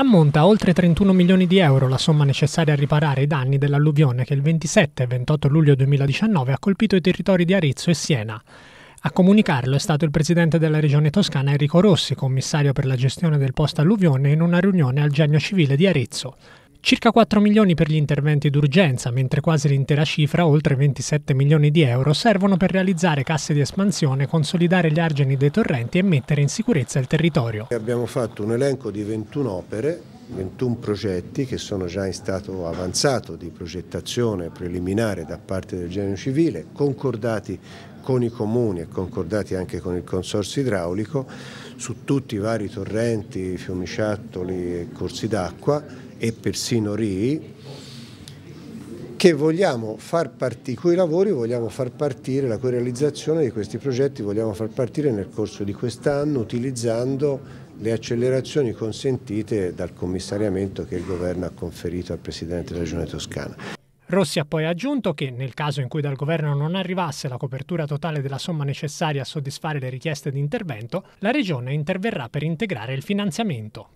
Ammonta a oltre 31 milioni di euro la somma necessaria a riparare i danni dell'alluvione che il 27 e 28 luglio 2019 ha colpito i territori di Arezzo e Siena. A comunicarlo è stato il presidente della regione toscana Enrico Rossi, commissario per la gestione del post-alluvione, in una riunione al Genio Civile di Arezzo circa 4 milioni per gli interventi d'urgenza, mentre quasi l'intera cifra, oltre 27 milioni di euro, servono per realizzare casse di espansione, consolidare gli argini dei torrenti e mettere in sicurezza il territorio. Abbiamo fatto un elenco di 21 opere 21 progetti che sono già in stato avanzato di progettazione preliminare da parte del genio civile, concordati con i comuni e concordati anche con il consorzio idraulico su tutti i vari torrenti, fiumiciattoli e corsi d'acqua e persino Ri, che vogliamo far partire, cui lavori vogliamo far partire, la cui realizzazione di questi progetti vogliamo far partire nel corso di quest'anno utilizzando le accelerazioni consentite dal commissariamento che il governo ha conferito al Presidente della Regione Toscana. Rossi ha poi aggiunto che, nel caso in cui dal governo non arrivasse la copertura totale della somma necessaria a soddisfare le richieste di intervento, la Regione interverrà per integrare il finanziamento.